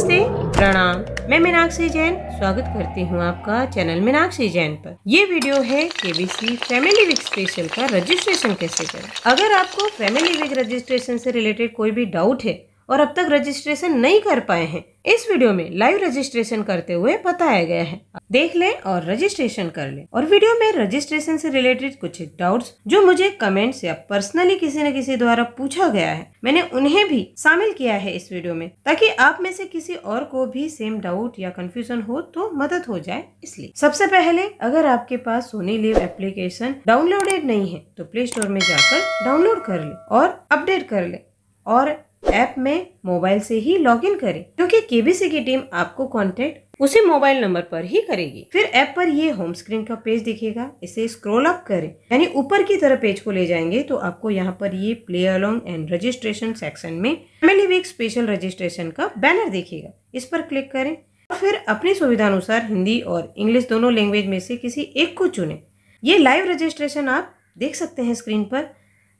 नमस्ते प्रणाम मैं मीनाक्षी जैन स्वागत करती हूँ आपका चैनल मीनाक्षी जैन पर ये वीडियो है केबीसी फैमिली वीक स्पेशल का रजिस्ट्रेशन कैसे करें अगर आपको फैमिली वीक रजिस्ट्रेशन से रिलेटेड कोई भी डाउट है और अब तक रजिस्ट्रेशन नहीं कर पाए हैं इस वीडियो में लाइव रजिस्ट्रेशन करते हुए बताया गया है देख ले और रजिस्ट्रेशन कर ले और वीडियो में रजिस्ट्रेशन से रिलेटेड कुछ डाउट्स जो मुझे कमेंट्स या पर्सनली किसी न किसी द्वारा पूछा गया है मैंने उन्हें भी शामिल किया है इस वीडियो में ताकि आप में से किसी और को भी सेम डाउट या कंफ्यूजन हो तो मदद हो जाए इसलिए सबसे पहले अगर आपके पास सोनी लिव एप्लीकेशन डाउनलोडेड नहीं है तो प्ले स्टोर में जाकर डाउनलोड कर ले और अपडेट कर ले और ऐप में मोबाइल से ही लॉगिन करें क्योंकि केबीसी की टीम आपको कॉन्टेक्ट उसी मोबाइल नंबर पर ही करेगी फिर ऐप पर ये होम स्क्रीन का पेज दिखेगा इसे स्क्रॉल अप करें यानी ऊपर की तरफ पेज को ले जाएंगे तो आपको यहाँ पर ये play along and registration section में फैमिली वीक स्पेशल रजिस्ट्रेशन का बैनर दिखेगा इस पर क्लिक करें और फिर अपनी सुविधा अनुसार हिंदी और इंग्लिश दोनों लैंग्वेज में से किसी एक को चुने ये लाइव रजिस्ट्रेशन आप देख सकते हैं स्क्रीन पर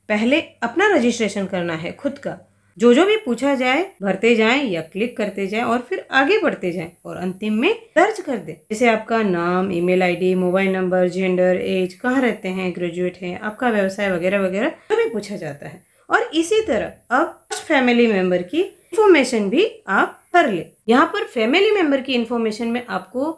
पहले अपना रजिस्ट्रेशन करना है खुद का जो जो भी पूछा जाए भरते जाएं या क्लिक करते जाएं और फिर आगे बढ़ते जाएं और अंतिम में दर्ज कर दें जैसे आपका नाम email ID, mobile number gender age कहाँ रहते हैं ग्रेजुएट हैं आपका व्यवसाय वगैरह वगैरह जो भी पूछा जाता है और इसी तरह अब फैमिली मेंबर की इन्फॉर्मेशन भी आप भर ले यहाँ पर फैमिली मेंबर की इन्फॉर्मेशन में आपको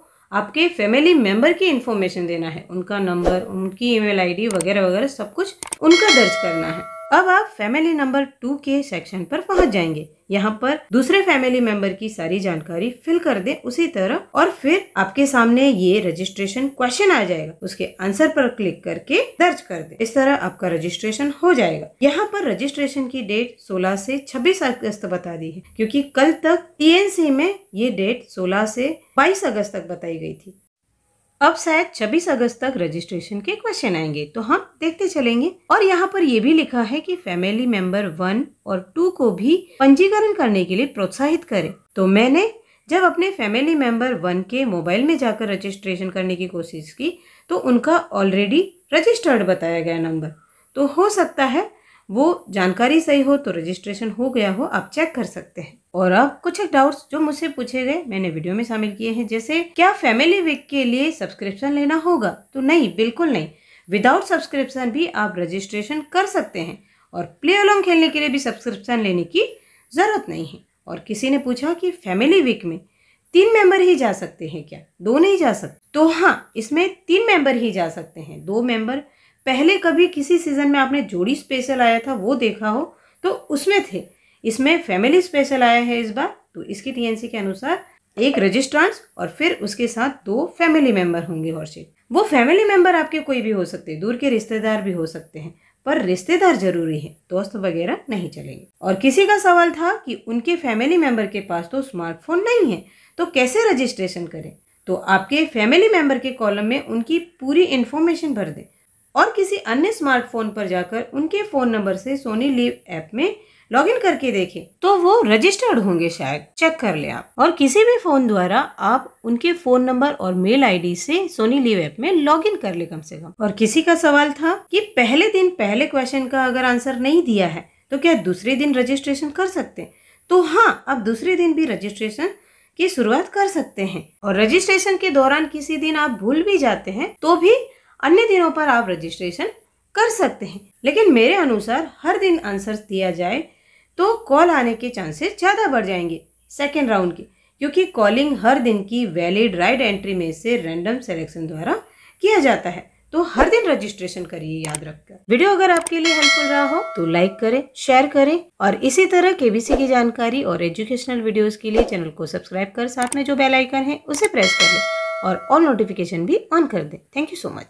आपके फैमिली मेंबर की इन्फॉर्मेशन देना है उनका नंबर उनकी ईमेल आईडी वगैरह वगैरह सब कुछ उनका दर्ज करना है अब आप फैमिली नंबर टू के सेक्शन पर पहुंच जाएंगे यहाँ पर दूसरे फैमिली मेंबर की सारी जानकारी फिल कर दें उसी तरह और फिर आपके सामने ये रजिस्ट्रेशन क्वेश्चन आ जाएगा उसके आंसर पर क्लिक करके दर्ज कर दें इस तरह आपका रजिस्ट्रेशन हो जाएगा यहाँ पर रजिस्ट्रेशन की डेट 16 से 26 अगस्त बता दी है क्योंकि कल तक टी में ये डेट सोलह से बाईस अगस्त तक बताई गई थी अब शायद 26 अगस्त तक रजिस्ट्रेशन के क्वेश्चन आएंगे तो हम देखते चलेंगे और यहाँ पर ये भी लिखा है कि फैमिली मेंबर वन और टू को भी पंजीकरण करने के लिए प्रोत्साहित करें तो मैंने जब अपने फैमिली मेंबर वन के मोबाइल में जाकर रजिस्ट्रेशन करने की कोशिश की तो उनका ऑलरेडी रजिस्टर्ड बताया गया नंबर तो हो सकता है वो जानकारी सही हो तो रजिस्ट्रेशन हो गया हो आप चेक कर सकते हैं और अब कुछ डाउट्स जो मुझसे पूछे गए मैंने वीडियो में शामिल किए हैं जैसे क्या फैमिली वीक के लिए सब्सक्रिप्शन लेना होगा तो नहीं बिल्कुल नहीं विदाउट सब्सक्रिप्शन भी आप रजिस्ट्रेशन कर सकते हैं और प्ले अलॉन्ग खेलने के लिए भी सब्सक्रिप्शन लेने की ज़रूरत नहीं है और किसी ने पूछा कि फैमिली वीक में तीन मेंबर ही जा सकते हैं क्या दो नहीं जा सकते तो हाँ इसमें तीन मेंबर ही जा सकते हैं दो मेंबर पहले कभी किसी सीज़न में आपने जोड़ी स्पेशल आया था वो देखा हो तो उसमें थे इसमें फैमिली स्पेशल आया है इस बार तो इसकी टीएनसी के अनुसार एक रजिस्ट्रांस और फिर उसके साथ दो फैमिली मेंबर होंगे हॉर्सेट वो फैमिली मेंबर आपके कोई भी हो सकते हैं दूर के रिश्तेदार भी हो सकते हैं पर रिश्तेदार जरूरी है दोस्त वगैरह नहीं चलेंगे और किसी का सवाल था कि उनके फैमिली मेंबर के पास तो स्मार्टफोन नहीं है तो कैसे रजिस्ट्रेशन करें तो आपके फैमिली मेंबर के कॉलम में उनकी पूरी इन्फॉर्मेशन भर दें और किसी अन्य स्मार्टफोन पर जाकर उनके फ़ोन नंबर से सोनी लीव ऐप में लॉगिन करके देखें तो वो रजिस्टर्ड होंगे शायद चेक कर ले आप और किसी भी फ़ोन द्वारा आप उनके फ़ोन नंबर और मेल आईडी से सोनी लीव ऐप में लॉगिन कर ले कम से कम और किसी का सवाल था कि पहले दिन पहले क्वेश्चन का अगर आंसर नहीं दिया है तो क्या दूसरे दिन रजिस्ट्रेशन कर सकते हैं तो हाँ आप दूसरे दिन भी रजिस्ट्रेशन की शुरुआत कर सकते हैं और रजिस्ट्रेशन के दौरान किसी दिन आप भूल भी जाते हैं तो भी अन्य दिनों पर आप रजिस्ट्रेशन कर सकते हैं लेकिन मेरे अनुसार हर दिन आंसर दिया जाए तो कॉल आने के चांसेस ज़्यादा बढ़ जाएंगे सेकेंड राउंड के क्योंकि कॉलिंग हर दिन की वैलिड राइट एंट्री में से रैंडम सेलेक्शन द्वारा किया जाता है तो हर दिन रजिस्ट्रेशन करिए याद रखकर वीडियो अगर आपके लिए हेल्पफुल रहा हो तो लाइक करें शेयर करें और इसी तरह केबीसी की जानकारी और एजुकेशनल वीडियोस के लिए चैनल को सब्सक्राइब कर साथ में जो बेल आइकन है उसे प्रेस कर लें और ऑल नोटिफिकेशन भी ऑन कर दें थैंक यू सो मच